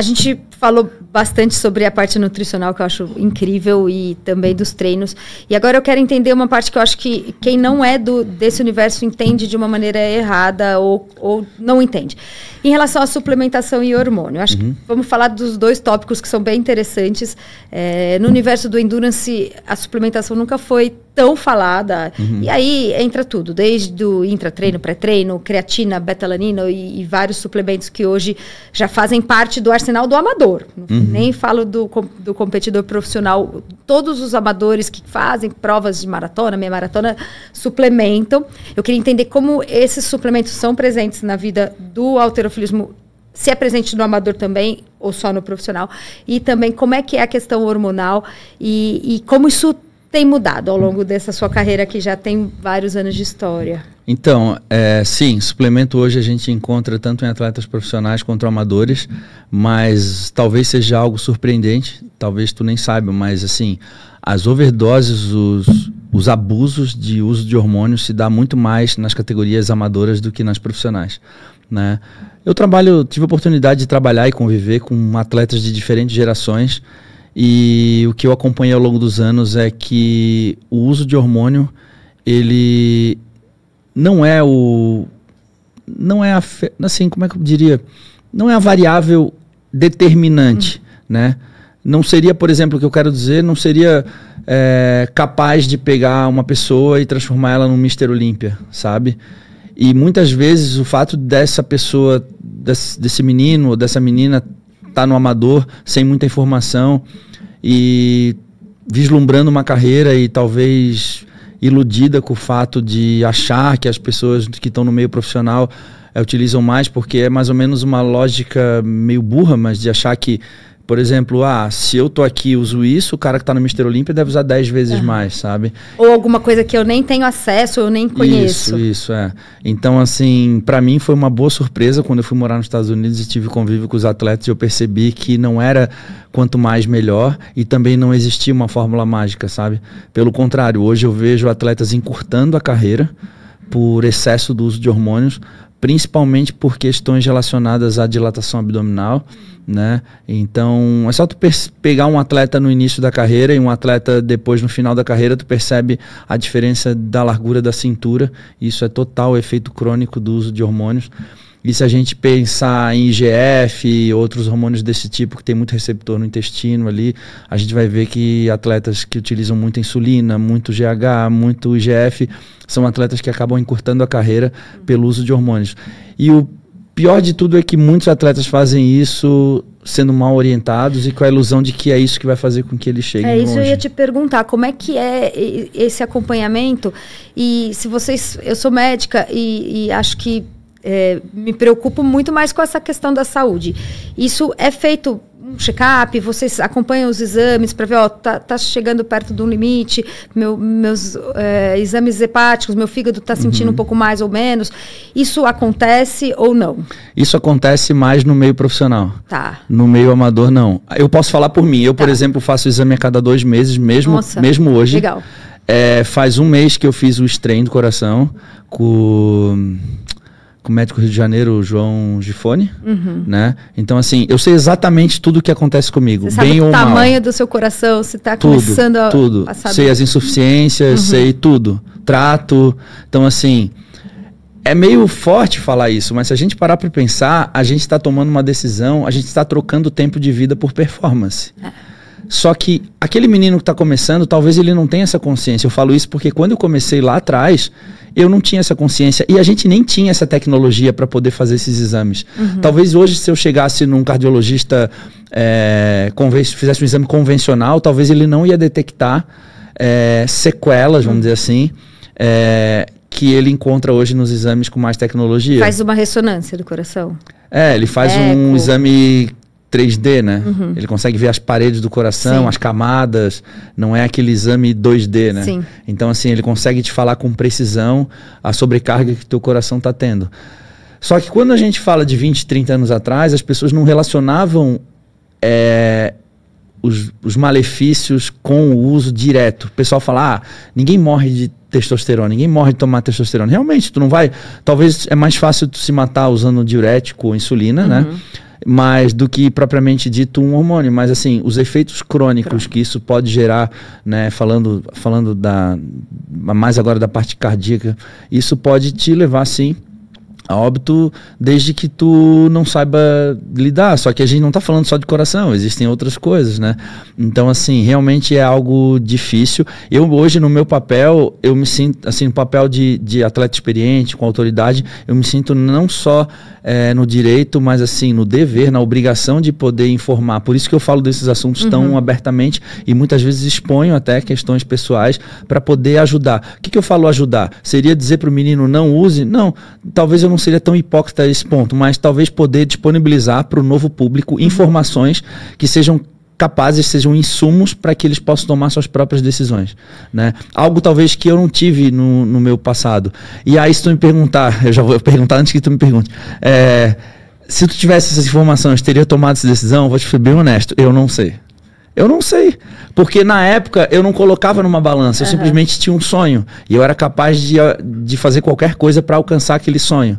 A gente falou bastante sobre a parte nutricional, que eu acho incrível, e também dos treinos. E agora eu quero entender uma parte que eu acho que quem não é do, desse universo entende de uma maneira errada ou, ou não entende. Em relação à suplementação e hormônio, acho uhum. que vamos falar dos dois tópicos que são bem interessantes. É, no universo do endurance, a suplementação nunca foi tão falada. Uhum. E aí entra tudo, desde o intratreino, pré-treino, creatina, betalanina e, e, vários suplementos que hoje já fazem parte do arsenal do amador. Uhum. Nem falo do, do competidor profissional. Todos os amadores que fazem provas de maratona, meia maratona, suplementam. Eu queria entender como esses suplementos são presentes na vida do alterofilismo se é presente no amador também ou só no profissional e também como é que é a questão hormonal e, e como isso tem mudado ao longo dessa sua carreira que já tem vários anos de história? Então, é, sim, suplemento hoje a gente encontra tanto em atletas profissionais quanto amadores, mas talvez seja algo surpreendente, talvez tu nem saiba, mas assim, as overdoses, os, os abusos de uso de hormônios se dá muito mais nas categorias amadoras do que nas profissionais, né? Eu trabalho, tive a oportunidade de trabalhar e conviver com atletas de diferentes gerações, e o que eu acompanhei ao longo dos anos é que o uso de hormônio, ele não é o. Não é a. Assim, como é que eu diria? Não é a variável determinante, hum. né? Não seria, por exemplo, o que eu quero dizer, não seria é, capaz de pegar uma pessoa e transformar ela num Mister Olímpia, sabe? E muitas vezes o fato dessa pessoa, desse, desse menino ou dessa menina Tá no amador sem muita informação e vislumbrando uma carreira e talvez iludida com o fato de achar que as pessoas que estão no meio profissional é, utilizam mais, porque é mais ou menos uma lógica meio burra, mas de achar que por exemplo, ah, se eu tô aqui uso isso, o cara que tá no Mister Olímpia deve usar 10 vezes é. mais, sabe? Ou alguma coisa que eu nem tenho acesso, eu nem conheço. Isso, isso, é. Então, assim, para mim foi uma boa surpresa quando eu fui morar nos Estados Unidos e tive convívio com os atletas e eu percebi que não era quanto mais melhor e também não existia uma fórmula mágica, sabe? Pelo contrário, hoje eu vejo atletas encurtando a carreira por excesso do uso de hormônios, principalmente por questões relacionadas à dilatação abdominal, né? Então, é só tu pegar um atleta no início da carreira e um atleta depois no final da carreira, tu percebe a diferença da largura da cintura. Isso é total efeito crônico do uso de hormônios. E se a gente pensar em IGF e outros hormônios desse tipo, que tem muito receptor no intestino ali, a gente vai ver que atletas que utilizam muita insulina, muito GH, muito IGF, são atletas que acabam encurtando a carreira pelo uso de hormônios. E o pior de tudo é que muitos atletas fazem isso sendo mal orientados e com a ilusão de que é isso que vai fazer com que eles cheguem longe. É isso eu ia te perguntar, como é que é esse acompanhamento? E se vocês, eu sou médica e, e acho que é, me preocupo muito mais com essa questão da saúde. Isso é feito um check-up, vocês acompanham os exames para ver, ó, tá, tá, chegando perto de um limite, meu, meus é, exames hepáticos, meu fígado está sentindo uhum. um pouco mais ou menos. Isso acontece ou não? Isso acontece mais no meio profissional. Tá. No meio amador, não. Eu posso falar por mim. Eu, tá. por exemplo, faço exame a cada dois meses, mesmo, Nossa, mesmo hoje. Legal. É, faz um mês que eu fiz o strain do coração com com o médico Rio de Janeiro, João Gifone, uhum. né? Então, assim, eu sei exatamente tudo o que acontece comigo, Você bem sabe ou mal. o tamanho do seu coração, se está começando a... Tudo, Sei as insuficiências, uhum. sei tudo. Trato. Então, assim, é meio forte falar isso, mas se a gente parar para pensar, a gente está tomando uma decisão, a gente está trocando tempo de vida por performance. É. Só que aquele menino que está começando, talvez ele não tenha essa consciência. Eu falo isso porque quando eu comecei lá atrás, eu não tinha essa consciência e a gente nem tinha essa tecnologia para poder fazer esses exames. Uhum. Talvez hoje, se eu chegasse num cardiologista, é, fizesse um exame convencional, talvez ele não ia detectar é, sequelas, vamos uhum. dizer assim, é, que ele encontra hoje nos exames com mais tecnologia. Faz uma ressonância do coração. É, ele faz Eco. um exame 3D, né? Uhum. Ele consegue ver as paredes do coração, Sim. as camadas, não é aquele exame 2D, né? Sim. Então, assim, ele consegue te falar com precisão a sobrecarga que teu coração está tendo. Só que quando a gente fala de 20, 30 anos atrás, as pessoas não relacionavam é, os, os, malefícios com o uso direto. O pessoal fala, ah, ninguém morre de testosterona, ninguém morre de tomar testosterona. Realmente, tu não vai. Talvez é mais fácil tu se matar usando diurético ou insulina, né? uhum. né? mais do que propriamente dito um hormônio. Mas assim, os efeitos crônicos que isso pode gerar, né, falando, falando da mais agora da parte cardíaca, isso pode te levar sim a óbito desde que tu não saiba lidar. Só que a gente não está falando só de coração, existem outras coisas, né? Então, assim, realmente é algo difícil. Eu hoje, no meu papel, eu me sinto, assim, no papel de, de atleta experiente, com autoridade, eu me sinto não só é, no direito, mas assim, no dever, na obrigação de poder informar. Por isso que eu falo desses assuntos uhum. tão abertamente e muitas vezes exponho até questões pessoais para poder ajudar. O que, que eu falo ajudar? Seria dizer para o menino não use? Não, talvez eu não seria tão hipócrita esse ponto, mas talvez poder disponibilizar para o novo público informações que sejam capazes sejam insumos para que eles possam tomar suas próprias decisões, né? Algo talvez que eu não tive no, no meu passado. E aí se tu me perguntar, eu já vou perguntar antes que tu me pergunte, é, se tu tivesse essas informações, teria tomado essa decisão? Vou te ser bem honesto, eu não sei. Eu não sei. Porque na época eu não colocava numa balança, eu uhum. simplesmente tinha um sonho. E eu era capaz de, de fazer qualquer coisa para alcançar aquele sonho.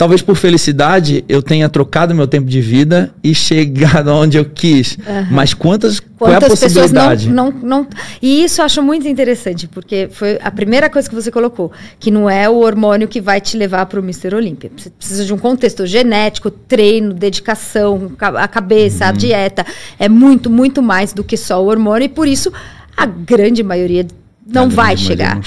Talvez por felicidade eu tenha trocado meu tempo de vida e chegado onde eu quis. Uhum. Mas quantas, quantas qual é a possibilidade? Não, não, não, e isso eu acho muito interessante, porque foi a primeira coisa que você colocou, que não é o hormônio que vai te levar para o Mr. Olímpia. Você precisa de um contexto genético, treino, dedicação, a cabeça, uhum. a dieta. É muito, muito mais do que só o hormônio e por isso a grande maioria não vai chegar. Não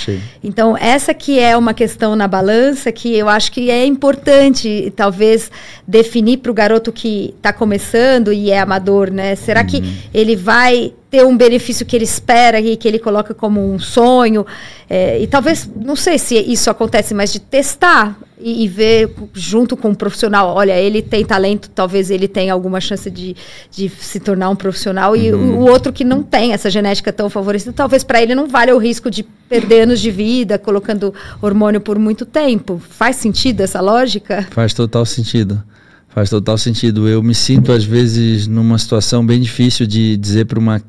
Então, essa que é uma questão na balança que eu acho que é importante, talvez, definir para o garoto que está começando e é amador, né? Será uhum. que ele vai ter um benefício que ele espera e que ele coloca como um sonho. É, e talvez, não sei se isso acontece, mas de testar e, e, ver junto com um profissional, olha, ele tem talento, talvez ele tenha alguma chance de, de se tornar um profissional, e uhum. o, o, outro que não tem essa genética tão favorecida, talvez para ele não valha o risco de perder anos de vida colocando hormônio por muito tempo. Faz sentido essa lógica? Faz total sentido. Faz total sentido. Eu me sinto, às vezes, numa situação bem difícil de dizer para uma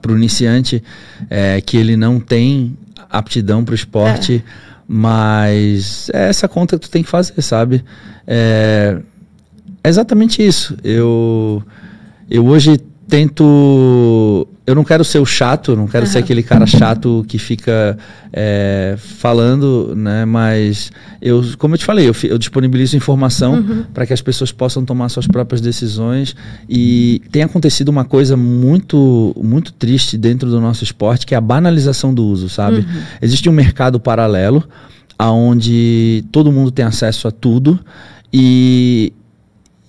para o iniciante é, que ele não tem aptidão para o esporte, é. mas é essa conta que tu tem que fazer, sabe? É, é exatamente isso. Eu, eu hoje tento. Eu não quero ser o chato, não quero uhum. ser aquele cara chato que fica é, falando, né? Mas eu, como eu te falei, eu, eu disponibilizo informação uhum. para que as pessoas possam tomar suas próprias decisões. E tem acontecido uma coisa muito, muito triste dentro do nosso esporte, que é a banalização do uso, sabe? Uhum. Existe um mercado paralelo aonde todo mundo tem acesso a tudo e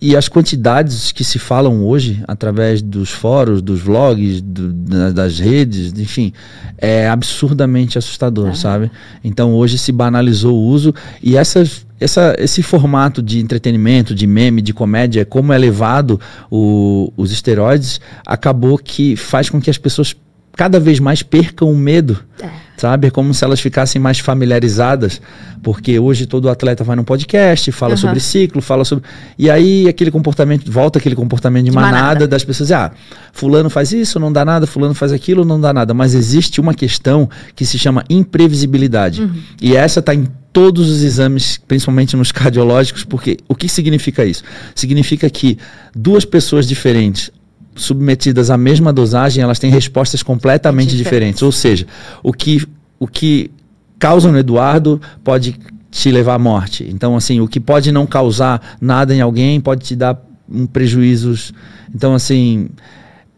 e as quantidades que se falam hoje, através dos fóruns, dos vlogs, do, das redes, enfim, é absurdamente assustador, sabe? Então hoje se banalizou o uso e essas essa, esse formato de entretenimento, de meme, de comédia, como é levado o, os esteroides, acabou que faz com que as pessoas cada vez mais percam o medo. É sabe? Como se elas ficassem mais familiarizadas, porque hoje todo atleta vai num podcast, fala uhum. sobre ciclo, fala sobre. E aí aquele comportamento, volta aquele comportamento de manada, manada. das pessoas, ah, fulano faz isso, não dá nada, fulano faz aquilo, não dá nada. Mas existe uma questão que se chama imprevisibilidade. Uhum. E essa está em todos os exames, principalmente nos cardiológicos, porque o que significa isso? Significa que duas pessoas diferentes submetidas à mesma dosagem, elas têm respostas completamente diferentes. Ou seja, o que, o que causa no Eduardo pode te levar à morte. Então, assim, o que pode não causar nada em alguém pode te dar um prejuízos. Então, assim,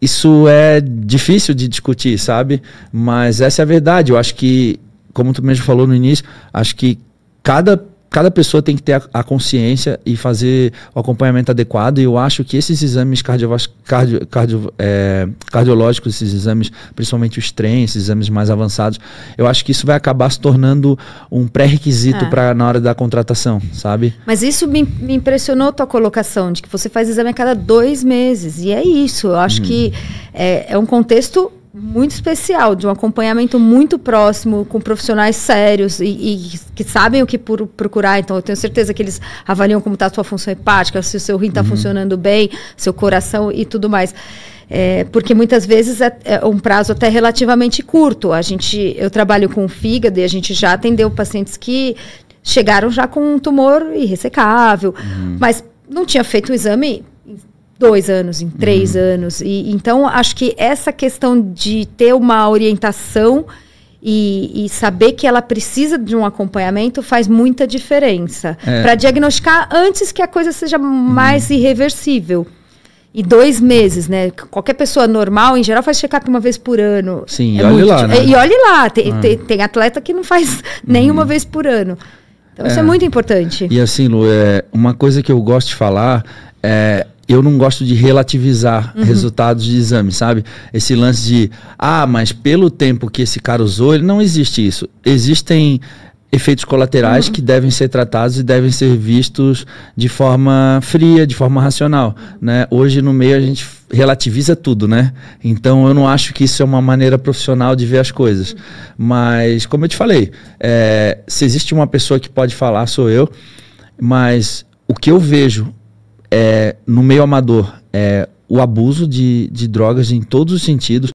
isso é difícil de discutir, sabe? Mas essa é a verdade. Eu acho que, como tu mesmo falou no início, acho que cada cada pessoa tem que ter a, a, consciência e fazer o acompanhamento adequado. E eu acho que esses exames cardiovas, cardio, cardio, é, cardiológicos, esses exames, principalmente os trens, esses exames mais avançados, eu acho que isso vai acabar se tornando um pré-requisito é. para na hora da contratação, sabe? Mas isso me, me, impressionou tua colocação de que você faz exame a cada dois meses. E é isso. Eu acho hum. que é, é um contexto muito especial, de um acompanhamento muito próximo, com profissionais sérios e, e que sabem o que procurar. Então, eu tenho certeza que eles avaliam como está a sua função hepática, se o seu rim está uhum. funcionando bem, seu coração e tudo mais. É, porque muitas vezes é, é, um prazo até relativamente curto. A gente, eu trabalho com fígado e a gente já atendeu pacientes que chegaram já com um tumor irressecável, uhum. mas não tinha feito o um exame dois anos, em três uhum. anos. E, então, acho que essa questão de ter uma orientação e, e, saber que ela precisa de um acompanhamento faz muita diferença. É. Para diagnosticar antes que a coisa seja uhum. mais irreversível. E dois meses, né? Qualquer pessoa normal, em geral, faz check-up uma vez por ano. Sim, é né? e, olhe lá, né? e, e olhe lá. Tem, ah. tem, tem, atleta que não faz uhum. nenhuma uhum. vez por ano. Então, é. isso é muito importante. E assim, Lu, é, uma coisa que eu gosto de falar é eu não gosto de relativizar uhum. resultados de exame, sabe? Esse lance de, ah, mas pelo tempo que esse cara usou, ele não existe isso. Existem efeitos colaterais uhum. que devem ser tratados e devem ser vistos de forma fria, de forma racional, né? Hoje no meio a gente relativiza tudo, né? Então eu não acho que isso é uma maneira profissional de ver as coisas, mas como eu te falei, é, se existe uma pessoa que pode falar sou eu, mas o que eu vejo é, no meio amador, é, o abuso de, de drogas em todos os sentidos.